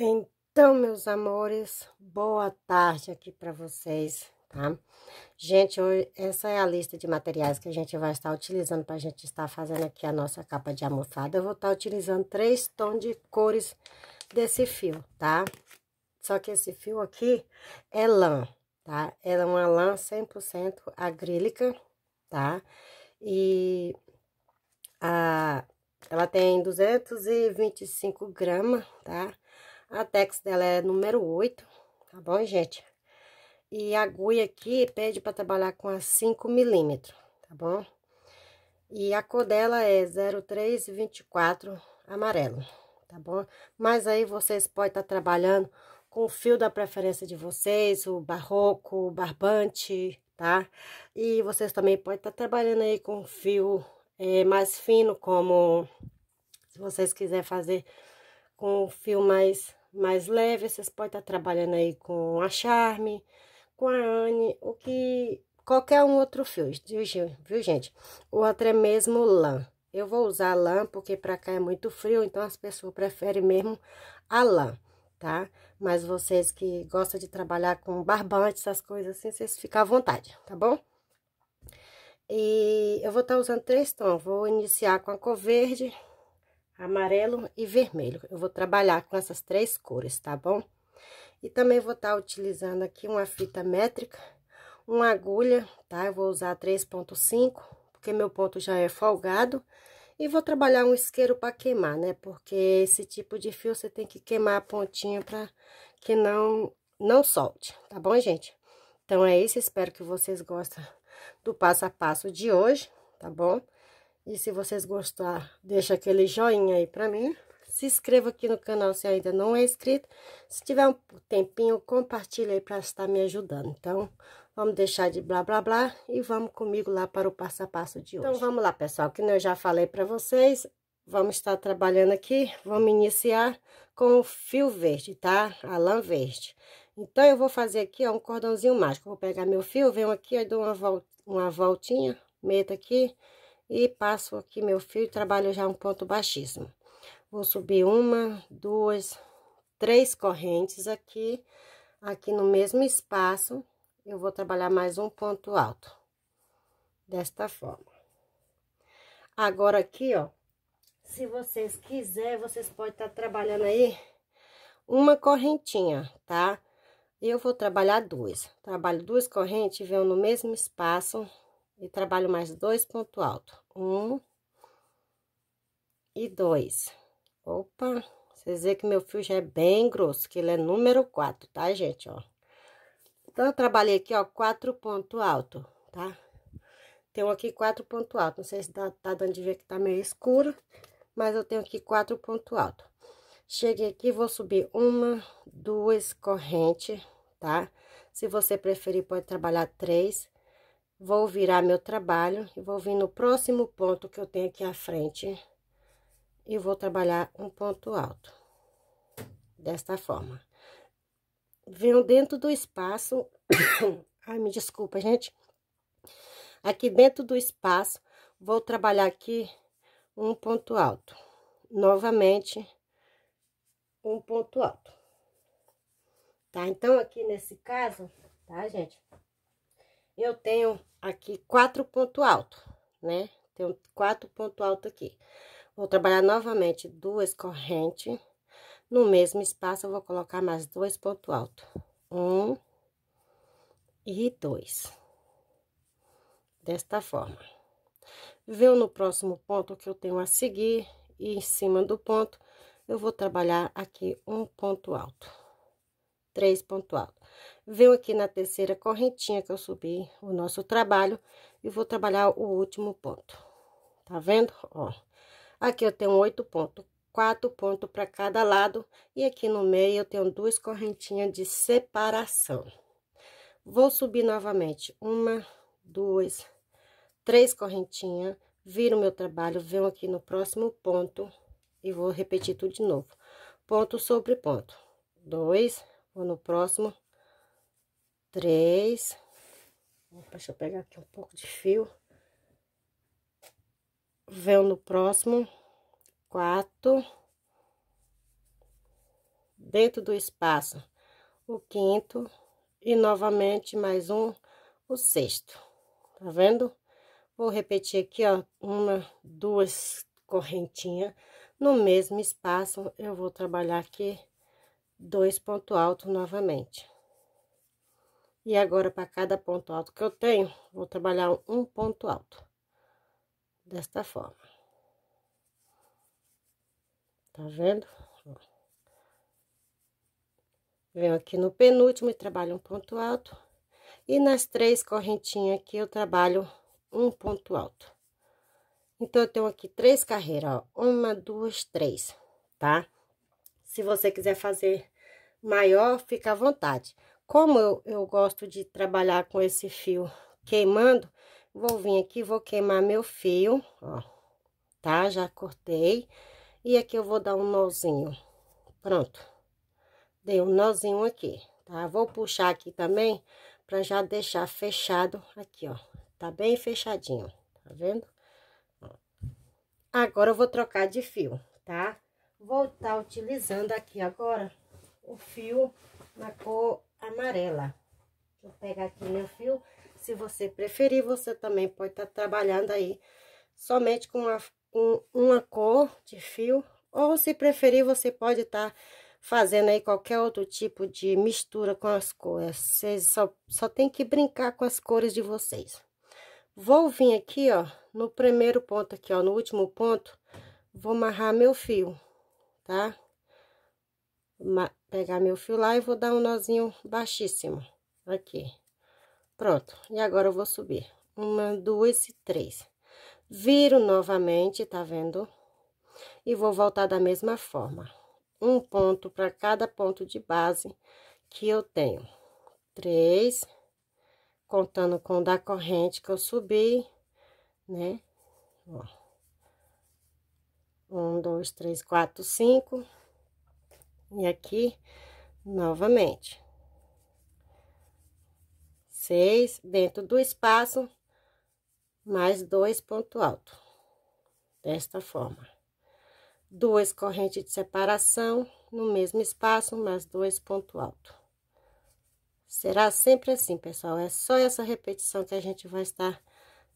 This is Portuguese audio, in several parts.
Então, meus amores, boa tarde aqui para vocês, tá? Gente, hoje, essa é a lista de materiais que a gente vai estar utilizando para a gente estar fazendo aqui a nossa capa de almofada. Eu vou estar utilizando três tons de cores desse fio, tá? Só que esse fio aqui é lã, tá? Ela é uma lã 100% acrílica, tá? E a, ela tem 225 gramas, Tá? A Tex dela é número 8, tá bom, gente? E a agulha aqui pede para trabalhar com a 5 milímetros, tá bom? E a cor dela é 0324 amarelo, tá bom? Mas aí vocês podem estar tá trabalhando com o fio da preferência de vocês, o barroco, o barbante, tá? E vocês também podem estar tá trabalhando aí com fio é, mais fino, como se vocês quiserem fazer com fio mais mais leve. Vocês podem estar tá trabalhando aí com a Charme, com a Anne, o que qualquer um outro fio, viu, gente? Ou até mesmo lã. Eu vou usar lã porque para cá é muito frio, então as pessoas preferem mesmo a lã, tá? Mas vocês que gostam de trabalhar com barbante, essas coisas assim, vocês ficam à vontade, tá bom? E eu vou estar tá usando três tons. Vou iniciar com a cor verde, amarelo e vermelho. Eu vou trabalhar com essas três cores, tá bom? E também vou estar tá utilizando aqui uma fita métrica, uma agulha, tá? Eu vou usar 3.5, porque meu ponto já é folgado. E vou trabalhar um isqueiro para queimar, né? Porque esse tipo de fio você tem que queimar a pontinha para que não, não solte, tá bom, gente? Então, é isso. Espero que vocês gostem do passo a passo de hoje, tá bom? E se vocês gostar, deixa aquele joinha aí pra mim. Se inscreva aqui no canal se ainda não é inscrito. Se tiver um tempinho, compartilha aí pra estar me ajudando. Então, vamos deixar de blá blá blá e vamos comigo lá para o passo a passo de então, hoje. Então, vamos lá, pessoal. Que eu já falei pra vocês, vamos estar trabalhando aqui, vamos iniciar com o fio verde, tá? A lã verde. Então, eu vou fazer aqui, ó, um cordãozinho mágico. Vou pegar meu fio, venho aqui, eu dou uma, uma voltinha, meto aqui e passo aqui meu fio e trabalho já um ponto baixíssimo. Vou subir uma, duas, três correntes aqui. Aqui no mesmo espaço, eu vou trabalhar mais um ponto alto. Desta forma. Agora aqui, ó, se vocês quiserem, vocês podem estar tá trabalhando aí uma correntinha, tá? Eu vou trabalhar duas. Trabalho duas correntes, vêm no mesmo espaço, e trabalho mais dois ponto alto. Um e dois. Opa, vocês veem que meu fio já é bem grosso, que ele é número quatro, tá, gente, ó. Então, eu trabalhei aqui, ó, quatro ponto alto, tá? Tenho aqui quatro ponto alto, não sei se dá, tá dando de ver que tá meio escuro, mas eu tenho aqui quatro ponto alto. Cheguei aqui, vou subir uma, duas corrente, tá? Se você preferir, pode trabalhar três. Vou virar meu trabalho e vou vir no próximo ponto que eu tenho aqui à frente. E vou trabalhar um ponto alto. Desta forma. Venho dentro do espaço... Ai, me desculpa, gente. Aqui dentro do espaço, vou trabalhar aqui um ponto alto. Novamente, um ponto alto. Tá? Então, aqui nesse caso, tá, gente? Eu tenho aqui quatro ponto alto, né? Tem quatro ponto alto aqui. Vou trabalhar novamente duas correntes. No mesmo espaço, eu vou colocar mais dois ponto alto. Um e dois. Desta forma. Viu no próximo ponto que eu tenho a seguir e em cima do ponto, eu vou trabalhar aqui um ponto alto. Três ponto alto. Veio aqui na terceira correntinha que eu subi o nosso trabalho e vou trabalhar o último ponto. Tá vendo? Ó, aqui eu tenho oito pontos, quatro pontos para cada lado e aqui no meio eu tenho duas correntinhas de separação. Vou subir novamente uma, duas, três correntinhas, viro meu trabalho, venho aqui no próximo ponto e vou repetir tudo de novo. Ponto sobre ponto. Dois, vou no próximo, três. Opa, deixa eu pegar aqui um pouco de fio. Véu no próximo, quatro. Dentro do espaço, o quinto. E novamente mais um, o sexto. Tá vendo? Vou repetir aqui, ó, uma, duas correntinhas. No mesmo espaço, eu vou trabalhar aqui dois ponto alto novamente. E agora, para cada ponto alto que eu tenho, vou trabalhar um ponto alto. Desta forma. Tá vendo? Venho aqui no penúltimo e trabalho um ponto alto. E nas três correntinhas aqui, eu trabalho um ponto alto. Então, eu tenho aqui três carreiras, ó. Uma, duas, três, tá? Se você quiser fazer maior, fica à vontade. Como eu, eu gosto de trabalhar com esse fio queimando, vou vir aqui, vou queimar meu fio, ó, tá? Já cortei. E aqui eu vou dar um nozinho. Pronto. Dei um nozinho aqui, tá? Vou puxar aqui também pra já deixar fechado aqui, ó. Tá bem fechadinho, tá vendo? Agora eu vou trocar de fio, tá? Vou estar tá utilizando aqui agora o fio na cor amarela. Vou pegar aqui meu fio. Se você preferir, você também pode estar tá trabalhando aí somente com uma, com uma cor de fio. Ou se preferir, você pode estar... Tá fazendo aí qualquer outro tipo de mistura com as cores. Vocês só, só tem que brincar com as cores de vocês. Vou vir aqui, ó, no primeiro ponto aqui, ó, no último ponto, vou amarrar meu fio, tá? pegar meu fio lá e vou dar um nozinho baixíssimo aqui. Pronto, e agora eu vou subir. Uma, duas e três. Viro novamente, tá vendo? E vou voltar da mesma forma. Um ponto para cada ponto de base que eu tenho. Três, contando com o da corrente que eu subi, né? Ó. Um, dois, três, quatro, cinco e aqui novamente. Seis dentro do espaço, mais dois ponto alto, desta forma. Duas correntes de separação no mesmo espaço, mais dois ponto alto. Será sempre assim, pessoal, é só essa repetição que a gente vai estar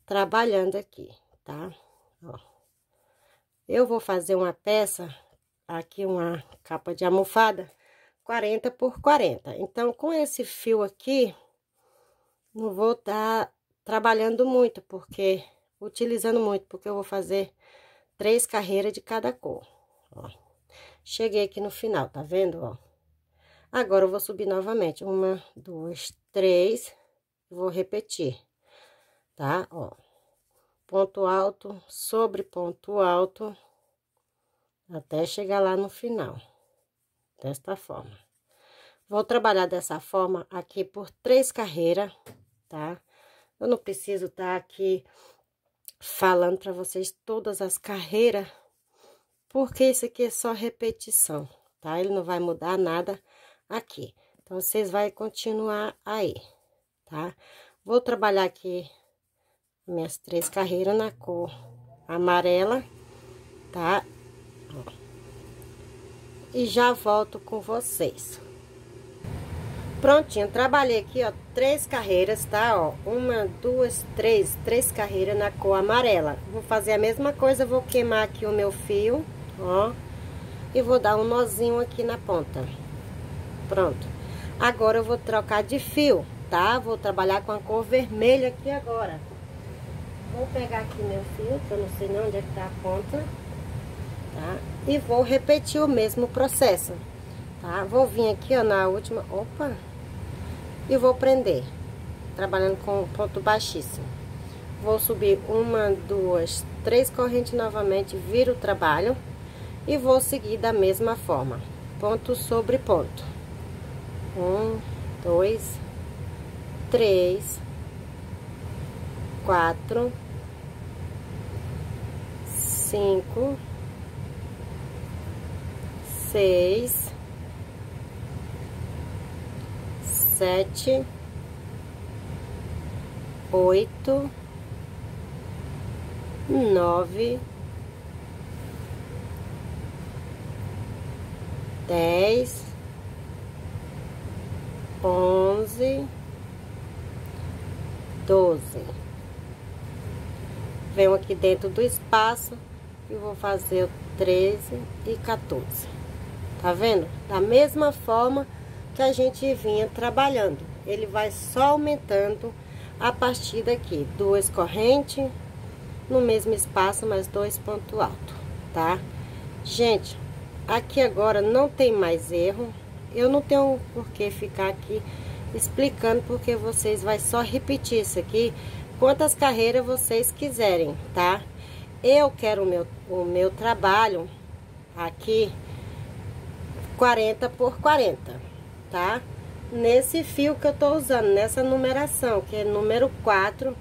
trabalhando aqui, tá? Ó. Eu vou fazer uma peça aqui uma capa de almofada 40 por 40. Então, com esse fio aqui, não vou estar tá trabalhando muito, porque... Utilizando muito, porque eu vou fazer três carreiras de cada cor, ó. Cheguei aqui no final, tá vendo, ó? Agora, eu vou subir novamente. Uma, duas, três. Vou repetir, tá? Ó. Ponto alto, sobre ponto alto até chegar lá no final, desta forma. Vou trabalhar dessa forma aqui por três carreiras, tá? Eu não preciso estar tá aqui falando para vocês todas as carreiras, porque isso aqui é só repetição, tá? Ele não vai mudar nada aqui. Então, vocês vão continuar aí, tá? Vou trabalhar aqui minhas três carreiras na cor amarela, tá? E já volto com vocês. Prontinho, trabalhei aqui, ó, três carreiras, tá? Ó, uma, duas, três, três carreiras na cor amarela. Vou fazer a mesma coisa, vou queimar aqui o meu fio, ó. E vou dar um nozinho aqui na ponta. Pronto. Agora eu vou trocar de fio, tá? Vou trabalhar com a cor vermelha aqui agora. Vou pegar aqui meu fio, que eu não sei não onde é que tá a ponta tá? E vou repetir o mesmo processo, tá? Vou vir aqui, ó, na última, opa, e vou prender, trabalhando com ponto baixíssimo. Vou subir uma, duas, três correntes novamente, viro o trabalho e vou seguir da mesma forma, ponto sobre ponto. Um, dois, três, quatro, cinco, seis, sete, oito, nove, dez, onze, doze. Venho aqui dentro do espaço e vou fazer o treze e 14. Tá vendo? Da mesma forma que a gente vinha trabalhando. Ele vai só aumentando a partir daqui. Duas correntes no mesmo espaço, mas dois ponto alto, tá? Gente, aqui agora não tem mais erro. Eu não tenho por que ficar aqui explicando, porque vocês vai só repetir isso aqui. Quantas carreiras vocês quiserem, tá? Eu quero o meu, o meu trabalho aqui 40 por 40, tá? Nesse fio que eu tô usando, nessa numeração, que é número 4.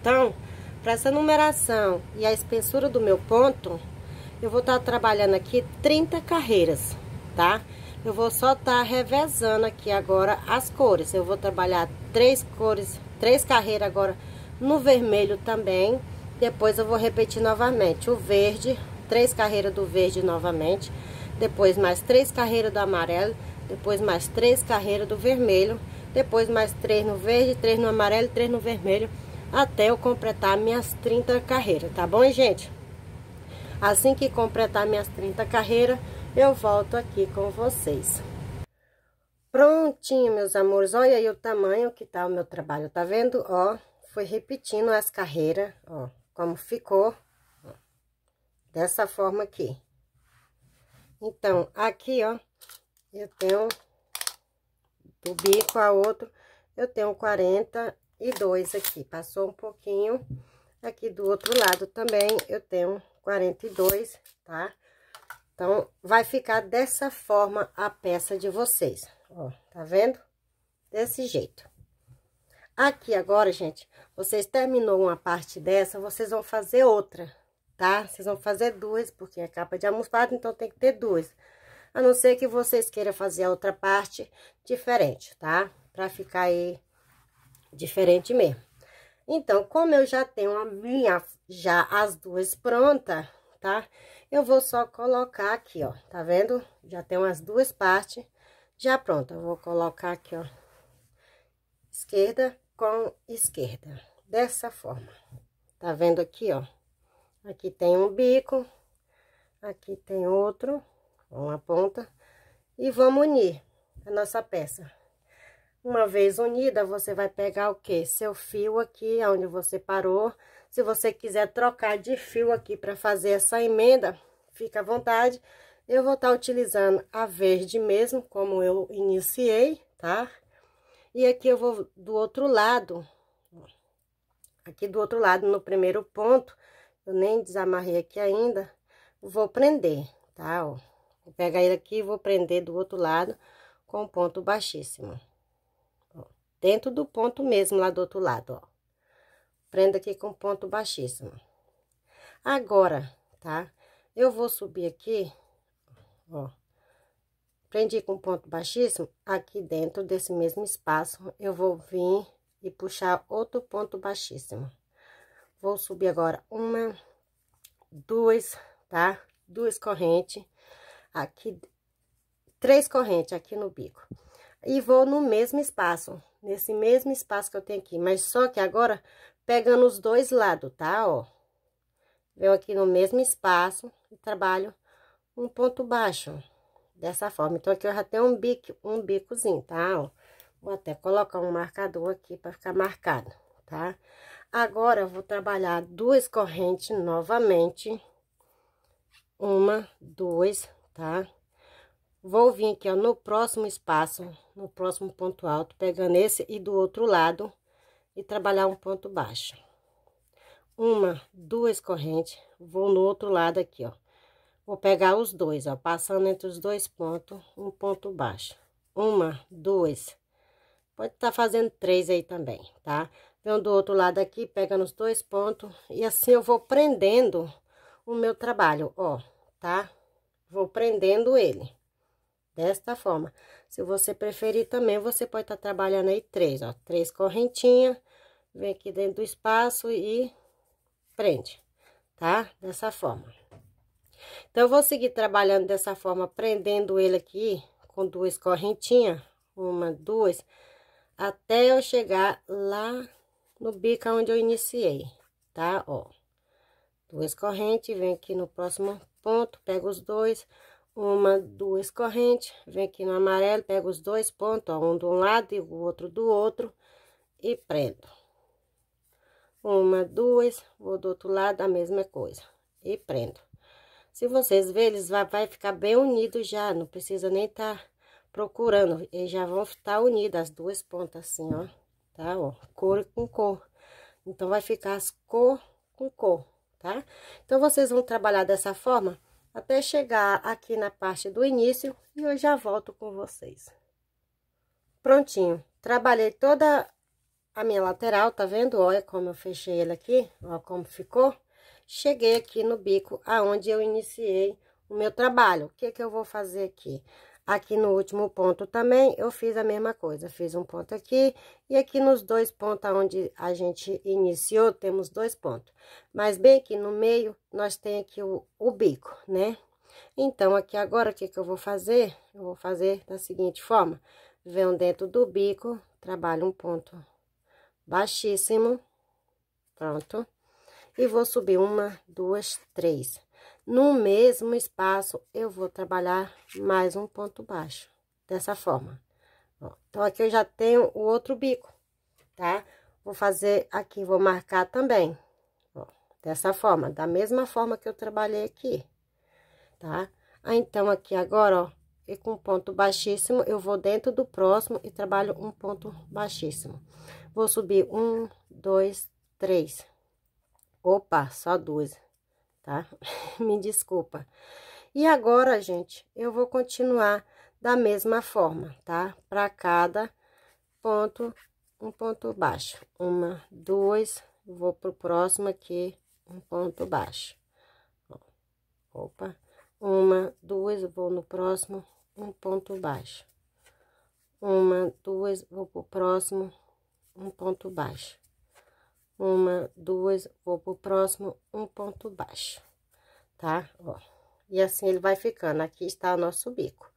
Então, para essa numeração e a espessura do meu ponto, eu vou estar tá trabalhando aqui 30 carreiras, tá? Eu vou só estar tá revezando aqui agora as cores. Eu vou trabalhar três cores, três carreiras agora no vermelho também. Depois eu vou repetir novamente o verde, três carreiras do verde novamente depois mais três carreiras do amarelo, depois mais três carreiras do vermelho, depois mais três no verde, três no amarelo, três no vermelho, até eu completar minhas 30 carreiras, tá bom, gente? Assim que completar minhas 30 carreiras, eu volto aqui com vocês. Prontinho, meus amores, olha aí o tamanho que tá o meu trabalho, tá vendo? Ó, foi repetindo as carreiras, ó, como ficou, ó, dessa forma aqui. Então, aqui, ó, eu tenho do bico a outro, eu tenho 42 aqui. Passou um pouquinho. Aqui do outro lado também eu tenho 42, tá? Então, vai ficar dessa forma a peça de vocês, ó, tá vendo? Desse jeito. Aqui agora, gente, vocês terminou uma parte dessa, vocês vão fazer outra, tá? Vocês vão fazer duas, porque é capa de almofada, então tem que ter duas. A não ser que vocês queiram fazer a outra parte diferente, tá? Pra ficar aí diferente mesmo. Então, como eu já tenho a minha, já as duas prontas, tá? Eu vou só colocar aqui, ó, tá vendo? Já tenho as duas partes já pronta. Eu vou colocar aqui, ó, esquerda com esquerda, dessa forma. Tá vendo aqui, ó? Aqui tem um bico, aqui tem outro, uma ponta. E vamos unir a nossa peça. Uma vez unida, você vai pegar o que? Seu fio aqui, onde você parou. Se você quiser trocar de fio aqui para fazer essa emenda, fica à vontade. Eu vou estar tá utilizando a verde mesmo, como eu iniciei, tá? E aqui eu vou do outro lado, aqui do outro lado, no primeiro ponto, eu nem desamarrei aqui ainda. Vou prender, tá? Ó. Vou pegar ele aqui e vou prender do outro lado com ponto baixíssimo. Ó, dentro do ponto mesmo lá do outro lado, ó. Prendo aqui com ponto baixíssimo. Agora, tá? Eu vou subir aqui, ó. Prendi com ponto baixíssimo, aqui dentro desse mesmo espaço, eu vou vir e puxar outro ponto baixíssimo. Vou subir agora uma, duas, tá? Duas correntes aqui, três correntes aqui no bico. E vou no mesmo espaço, nesse mesmo espaço que eu tenho aqui, mas só que agora pegando os dois lados, tá? Ó, venho aqui no mesmo espaço e trabalho um ponto baixo, dessa forma. Então, aqui eu já tenho um bico, um bicozinho, tá? Ó, vou até colocar um marcador aqui para ficar marcado, tá? Agora, vou trabalhar duas correntes novamente. Uma, duas, tá? Vou vir aqui, ó, no próximo espaço, no próximo ponto alto, pegando esse e do outro lado, e trabalhar um ponto baixo. Uma, duas correntes, vou no outro lado aqui, ó. Vou pegar os dois, ó, passando entre os dois pontos, um ponto baixo. Uma, duas, pode estar tá fazendo três aí também, tá? Tá? Vem então, do outro lado aqui, pega nos dois pontos, e assim eu vou prendendo o meu trabalho, ó, tá? Vou prendendo ele, desta forma. Se você preferir também, você pode estar tá trabalhando aí três, ó, três correntinhas, vem aqui dentro do espaço e prende, tá? Dessa forma. Então, eu vou seguir trabalhando dessa forma, prendendo ele aqui com duas correntinhas, uma, duas, até eu chegar lá no bico onde eu iniciei, tá? Ó, duas correntes, vem aqui no próximo ponto, pega os dois, uma, duas correntes, vem aqui no amarelo, pega os dois pontos, ó, um de um lado e o outro do outro, e prendo. Uma, duas, vou do outro lado, a mesma coisa, e prendo. Se vocês verem, eles vai, ficar bem unidos já, não precisa nem tá procurando, eles já vão estar tá unidos as duas pontas assim, ó tá? Ó, cor com cor. Então, vai ficar as cor com cor, tá? Então, vocês vão trabalhar dessa forma até chegar aqui na parte do início e eu já volto com vocês. Prontinho. Trabalhei toda a minha lateral, tá vendo? Olha como eu fechei ele aqui, ó como ficou. Cheguei aqui no bico aonde eu iniciei o meu trabalho. O que que eu vou fazer aqui? Aqui no último ponto também, eu fiz a mesma coisa. Fiz um ponto aqui e aqui nos dois pontos onde a gente iniciou, temos dois pontos. Mas bem aqui no meio, nós tem aqui o, o bico, né? Então, aqui agora, o que que eu vou fazer? Eu vou fazer da seguinte forma. Venho dentro do bico, trabalho um ponto baixíssimo. Pronto. E vou subir uma, duas, três. No mesmo espaço, eu vou trabalhar mais um ponto baixo, dessa forma. Ó, então, aqui eu já tenho o outro bico, tá? Vou fazer aqui, vou marcar também, ó, dessa forma, da mesma forma que eu trabalhei aqui, tá? Aí, ah, então, aqui agora, ó, e com ponto baixíssimo, eu vou dentro do próximo e trabalho um ponto baixíssimo. Vou subir um, dois, três. Opa, só duas tá? Me desculpa. E agora, gente, eu vou continuar da mesma forma, tá? Para cada ponto, um ponto baixo. Uma, duas, vou pro próximo aqui, um ponto baixo. Opa, uma, duas, vou no próximo, um ponto baixo. Uma, duas, vou pro próximo, um ponto baixo uma, duas, vou pro próximo, um ponto baixo, tá? Ó, e assim ele vai ficando, aqui está o nosso bico.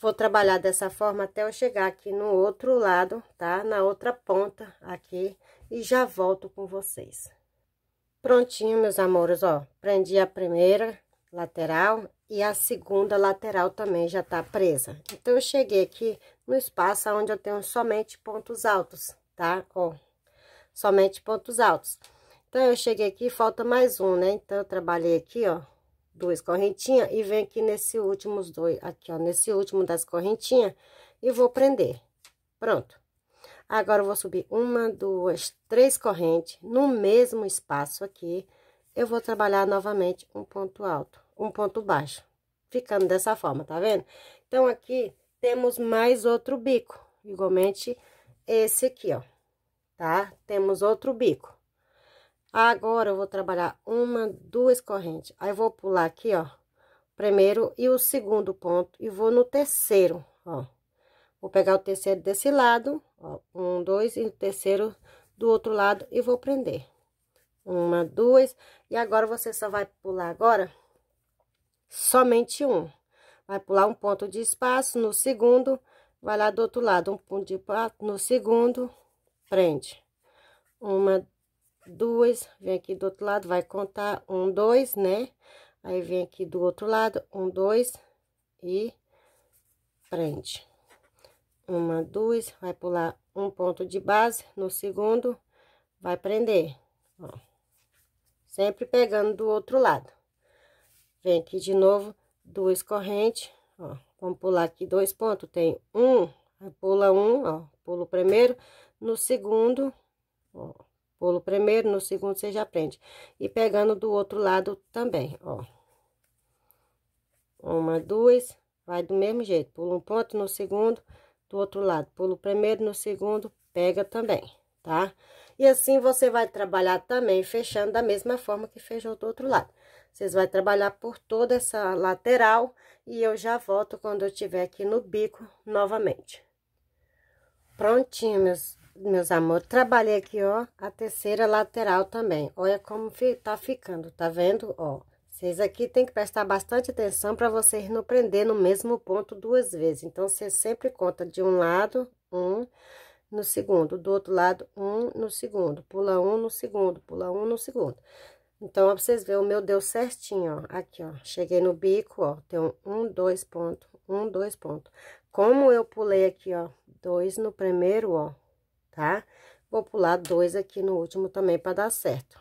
Vou trabalhar dessa forma até eu chegar aqui no outro lado, tá? Na outra ponta aqui, e já volto com vocês. Prontinho, meus amores, ó, prendi a primeira lateral e a segunda lateral também já tá presa. Então, eu cheguei aqui no espaço onde eu tenho somente pontos altos, tá? Ó, somente pontos altos. Então, eu cheguei aqui, falta mais um, né? Então, eu trabalhei aqui, ó, duas correntinhas e venho aqui nesse últimos dois, aqui, ó, nesse último das correntinhas e vou prender. Pronto. Agora, eu vou subir uma, duas, três correntes no mesmo espaço aqui. Eu vou trabalhar novamente um ponto alto, um ponto baixo. Ficando dessa forma, tá vendo? Então, aqui temos mais outro bico, igualmente esse aqui, ó tá? Temos outro bico. Agora, eu vou trabalhar uma, duas correntes. Aí, eu vou pular aqui, ó, primeiro e o segundo ponto, e vou no terceiro, ó. Vou pegar o terceiro desse lado, ó, um, dois, e o terceiro do outro lado, e vou prender. Uma, duas, e agora, você só vai pular agora somente um. Vai pular um ponto de espaço no segundo, vai lá do outro lado, um ponto de espaço no segundo, prende uma, duas, vem aqui do outro lado, vai contar um, dois, né? Aí vem aqui do outro lado, um, dois e prende. Uma, duas, vai pular um ponto de base, no segundo vai prender, ó. Sempre pegando do outro lado. Vem aqui de novo, duas correntes, ó. Vamos pular aqui dois pontos, tem um, pula um, ó, pula o primeiro, no segundo, ó, pulo primeiro, no segundo você já prende. E pegando do outro lado também, ó. Uma, duas, vai do mesmo jeito. pula um ponto no segundo, do outro lado. Pulo primeiro, no segundo, pega também, tá? E assim você vai trabalhar também fechando da mesma forma que fechou do outro lado. Vocês vão trabalhar por toda essa lateral e eu já volto quando eu tiver aqui no bico novamente. Prontinho, meus meus amores, trabalhei aqui, ó, a terceira lateral também. Olha como fi, tá ficando, tá vendo? Ó, vocês aqui tem que prestar bastante atenção para vocês não prender no mesmo ponto duas vezes. Então, você sempre conta de um lado, um no segundo, do outro lado, um no segundo, pula um no segundo, pula um no segundo. Então, ó, pra vocês verem, o meu deu certinho, ó, aqui, ó, cheguei no bico, ó, tem um, um dois ponto, um, dois ponto. Como eu pulei aqui, ó, dois no primeiro, ó, tá? Vou pular dois aqui no último também para dar certo.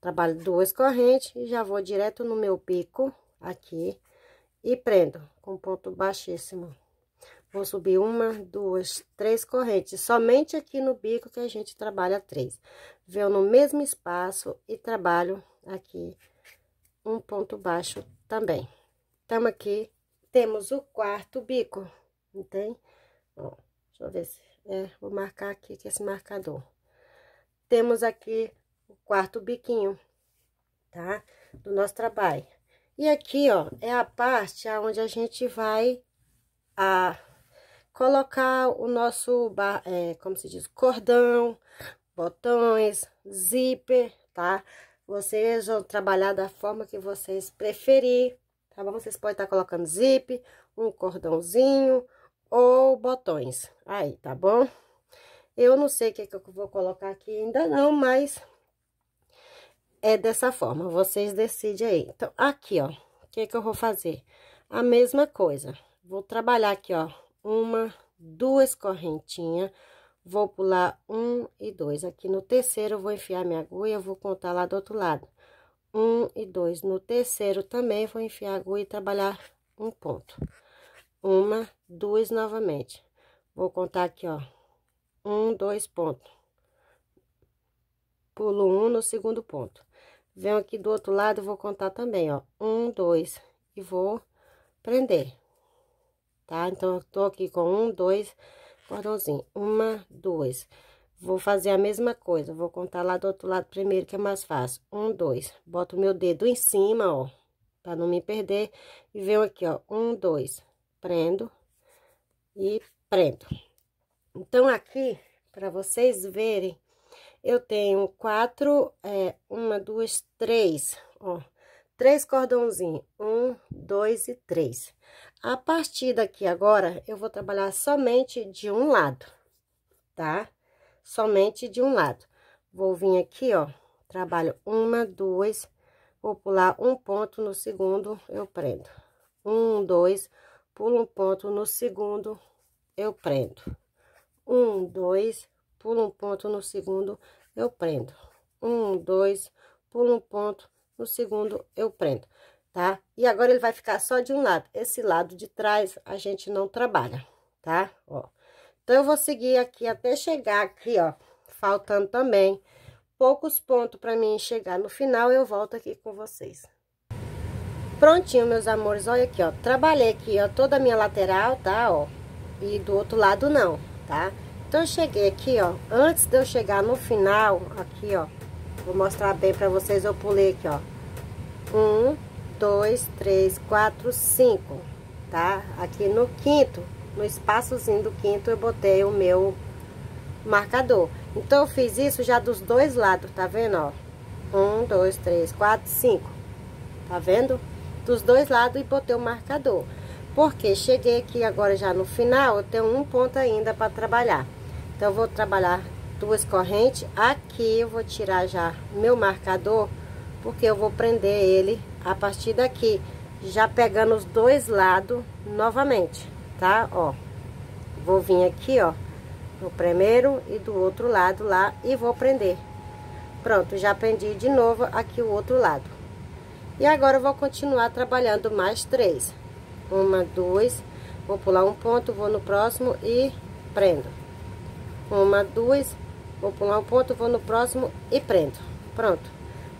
trabalho duas correntes e já vou direto no meu bico aqui e prendo com ponto baixíssimo. Vou subir uma, duas, três correntes, somente aqui no bico que a gente trabalha três. Venho no mesmo espaço e trabalho aqui um ponto baixo também. Estamos aqui, temos o quarto bico, entende? Ó, deixa eu ver se é, vou marcar aqui com é esse marcador. Temos aqui o quarto biquinho, tá? Do nosso trabalho. E aqui, ó, é a parte onde a gente vai a colocar o nosso, é, como se diz, cordão, botões, zíper, tá? Vocês vão trabalhar da forma que vocês preferir, tá bom? Vocês podem estar colocando zíper um cordãozinho, ou botões. Aí, tá bom? Eu não sei o que, é que eu vou colocar aqui ainda não, mas é dessa forma. Vocês decidem aí. Então, aqui, ó, o que é que eu vou fazer? A mesma coisa. Vou trabalhar aqui, ó, uma, duas correntinhas. Vou pular um e dois. Aqui no terceiro, eu vou enfiar minha agulha, eu vou contar lá do outro lado. Um e dois. No terceiro também, vou enfiar a agulha e trabalhar um ponto uma, duas novamente. Vou contar aqui, ó. Um, dois pontos. Pulo um no segundo ponto. Venho aqui do outro lado, e vou contar também, ó. Um, dois. E vou prender. Tá? Então, eu tô aqui com um, dois, cordãozinho. Uma, duas. Vou fazer a mesma coisa, vou contar lá do outro lado primeiro, que é mais fácil. Um, dois. Boto meu dedo em cima, ó, pra não me perder. E venho aqui, ó, um, dois prendo e prendo. Então, aqui, para vocês verem, eu tenho quatro, é, uma, duas, três, ó, três cordãozinhos, um, dois e três. A partir daqui agora, eu vou trabalhar somente de um lado, tá? Somente de um lado. Vou vir aqui, ó, trabalho uma, duas, vou pular um ponto, no segundo eu prendo. Um, dois, pulo um ponto no segundo, eu prendo. Um, dois, pulo um ponto no segundo, eu prendo. Um, dois, pulo um ponto no segundo, eu prendo, tá? E agora ele vai ficar só de um lado. Esse lado de trás a gente não trabalha, tá? Ó. Então, eu vou seguir aqui até chegar aqui, ó, faltando também poucos pontos para mim chegar no final, eu volto aqui com vocês. Prontinho, meus amores, olha aqui, ó. Trabalhei aqui, ó, toda a minha lateral, tá, ó. E do outro lado não, tá? Então, eu cheguei aqui, ó. Antes de eu chegar no final, aqui, ó. Vou mostrar bem pra vocês, eu pulei aqui, ó. Um, dois, três, quatro, cinco, tá? Aqui no quinto, no espaçozinho do quinto, eu botei o meu marcador. Então, eu fiz isso já dos dois lados, tá vendo, ó? Um, dois, três, quatro, cinco. Tá vendo? dos dois lados e botei o marcador. Porque cheguei aqui agora já no final, eu tenho um ponto ainda para trabalhar. Então, eu vou trabalhar duas correntes. Aqui eu vou tirar já meu marcador, porque eu vou prender ele a partir daqui. Já pegando os dois lados novamente, tá? Ó, vou vir aqui, ó, no primeiro e do outro lado lá e vou prender. Pronto, já prendi de novo aqui o outro lado. E agora, eu vou continuar trabalhando mais três. Uma, duas, vou pular um ponto, vou no próximo e prendo. Uma, duas, vou pular um ponto, vou no próximo e prendo. Pronto.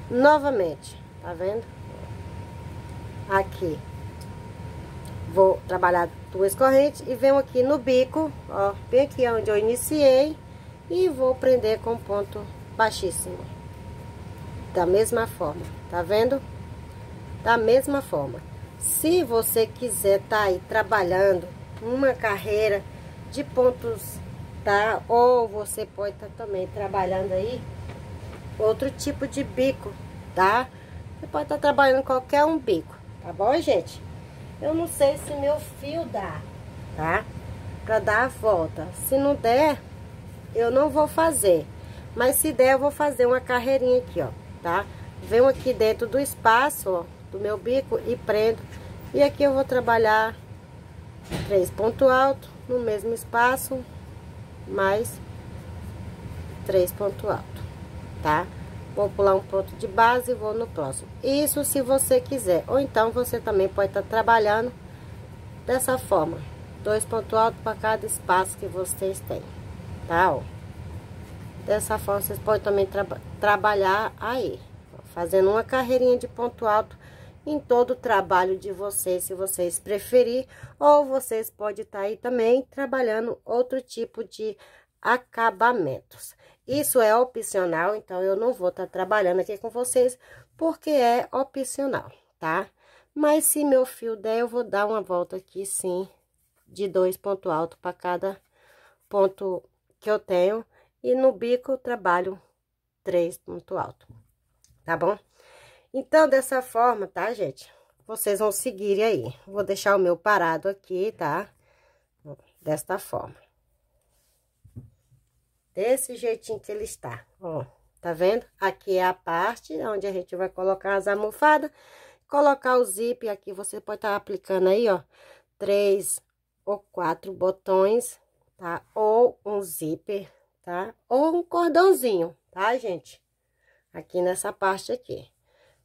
Novamente, tá vendo? Aqui. Vou trabalhar duas correntes e venho aqui no bico, ó, bem aqui onde eu iniciei. E vou prender com ponto baixíssimo. Da mesma forma, tá vendo? da mesma forma. Se você quiser estar tá aí trabalhando uma carreira de pontos, tá? Ou você pode estar tá também trabalhando aí outro tipo de bico, tá? Você pode estar tá trabalhando qualquer um bico, tá bom, gente? Eu não sei se meu fio dá, tá? Pra dar a volta. Se não der, eu não vou fazer. Mas se der, eu vou fazer uma carreirinha aqui, ó, tá? Vem aqui dentro do espaço, ó, do meu bico e prendo. E aqui eu vou trabalhar três ponto alto no mesmo espaço, mais três ponto alto, tá? Vou pular um ponto de base e vou no próximo. Isso se você quiser. Ou então, você também pode estar tá trabalhando dessa forma. Dois ponto alto para cada espaço que vocês têm, tá? Ó. Dessa forma, vocês podem também tra trabalhar aí. Ó, fazendo uma carreirinha de ponto alto em todo o trabalho de vocês, se vocês preferir, ou vocês podem estar tá aí também trabalhando outro tipo de acabamentos. Isso é opcional, então eu não vou estar tá trabalhando aqui com vocês, porque é opcional, tá? Mas se meu fio der, eu vou dar uma volta aqui, sim, de dois ponto alto para cada ponto que eu tenho. E no bico, eu trabalho três ponto alto, tá bom? Então, dessa forma, tá, gente? Vocês vão seguir aí. Vou deixar o meu parado aqui, tá? Desta forma. Desse jeitinho que ele está, ó. Tá vendo? Aqui é a parte onde a gente vai colocar as almofadas. Colocar o zip aqui, você pode estar tá aplicando aí, ó. Três ou quatro botões, tá? Ou um zíper, tá? Ou um cordãozinho, tá, gente? Aqui nessa parte aqui.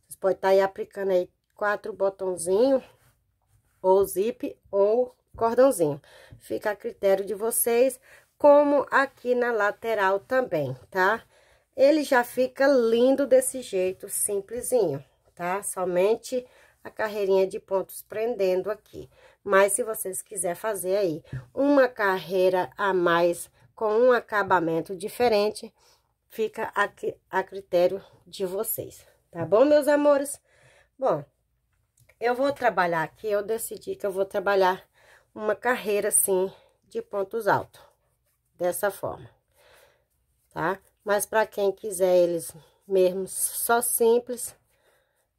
Vocês podem estar tá aí aplicando aí quatro botãozinho, ou zip, ou cordãozinho. Fica a critério de vocês, como aqui na lateral também, tá? Ele já fica lindo desse jeito, simplesinho, tá? Somente a carreirinha de pontos prendendo aqui. Mas se vocês quiserem fazer aí uma carreira a mais com um acabamento diferente, fica aqui a critério de vocês tá bom, meus amores? Bom, eu vou trabalhar aqui, eu decidi que eu vou trabalhar uma carreira, assim, de pontos altos, dessa forma, tá? Mas para quem quiser eles mesmos só simples,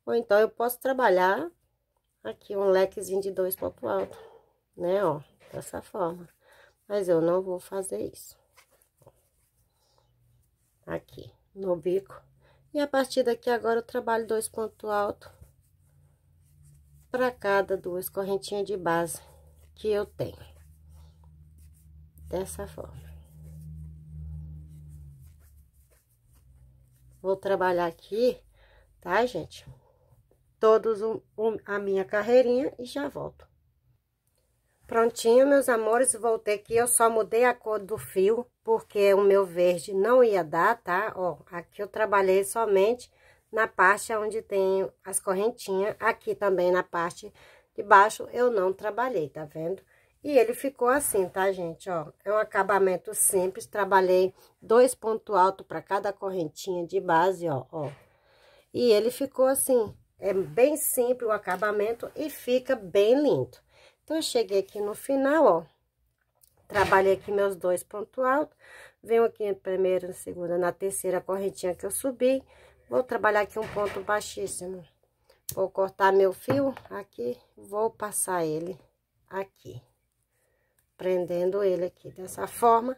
ou então eu posso trabalhar aqui um lequezinho de dois pontos altos, né, ó, dessa forma. Mas eu não vou fazer isso. Aqui, no bico e a partir daqui agora eu trabalho dois pontos altos para cada duas correntinhas de base que eu tenho. Dessa forma. Vou trabalhar aqui, tá, gente? Todos um, um, a minha carreirinha e já volto. Prontinho, meus amores, voltei aqui, eu só mudei a cor do fio, porque o meu verde não ia dar, tá? Ó, aqui eu trabalhei somente na parte onde tem as correntinhas, aqui também na parte de baixo eu não trabalhei, tá vendo? E ele ficou assim, tá, gente? Ó, é um acabamento simples, trabalhei dois pontos altos para cada correntinha de base, ó, ó. E ele ficou assim, é bem simples o acabamento e fica bem lindo. Então, eu cheguei aqui no final, ó. Trabalhei aqui meus dois pontos altos. Venho aqui em primeira, na segunda, na terceira correntinha que eu subi. Vou trabalhar aqui um ponto baixíssimo. Vou cortar meu fio aqui, vou passar ele aqui. Prendendo ele aqui dessa forma,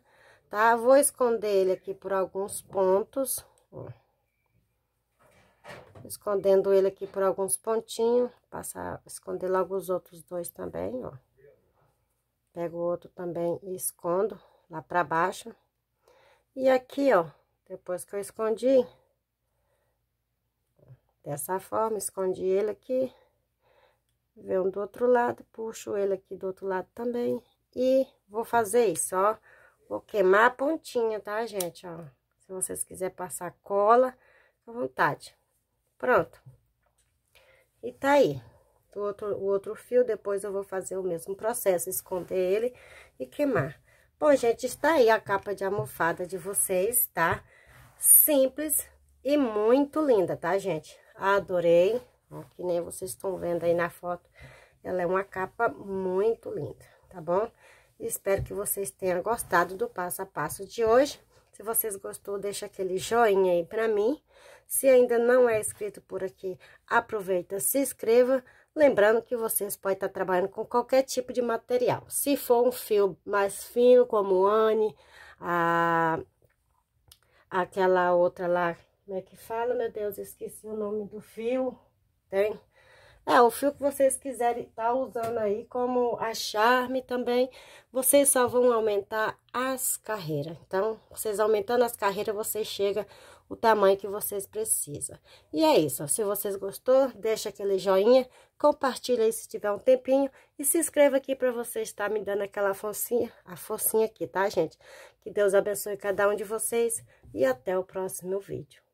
tá? Vou esconder ele aqui por alguns pontos, ó. Escondendo ele aqui por alguns pontinhos. Passar, esconder logo os outros dois também, ó. Pego o outro também e escondo lá pra baixo. E aqui, ó, depois que eu escondi, dessa forma, escondi ele aqui. Venho do outro lado, puxo ele aqui do outro lado também. E vou fazer isso, ó. Vou queimar a pontinha, tá, gente? Ó, se vocês quiserem passar cola, à vontade. Pronto. E tá aí. O outro, o outro fio, depois eu vou fazer o mesmo processo, esconder ele e queimar. Bom, gente, está aí a capa de almofada de vocês, tá? Simples e muito linda, tá, gente? Adorei. Que nem vocês estão vendo aí na foto. Ela é uma capa muito linda, tá bom? Espero que vocês tenham gostado do passo a passo de hoje. Se vocês gostou, deixa aquele joinha aí pra mim. Se ainda não é inscrito por aqui, aproveita, se inscreva. Lembrando que vocês podem estar trabalhando com qualquer tipo de material. Se for um fio mais fino, como o Anne, a... aquela outra lá, como é que fala? Meu Deus, esqueci o nome do fio. Tem? É, o fio que vocês quiserem estar tá usando aí, como a charme também, vocês só vão aumentar as carreiras. Então, vocês aumentando as carreiras, você chega o tamanho que vocês precisam. E é isso, se vocês gostou, deixa aquele joinha, compartilha aí se tiver um tempinho e se inscreva aqui para você estar me dando aquela forcinha, a forcinha aqui, tá, gente? Que Deus abençoe cada um de vocês e até o próximo vídeo.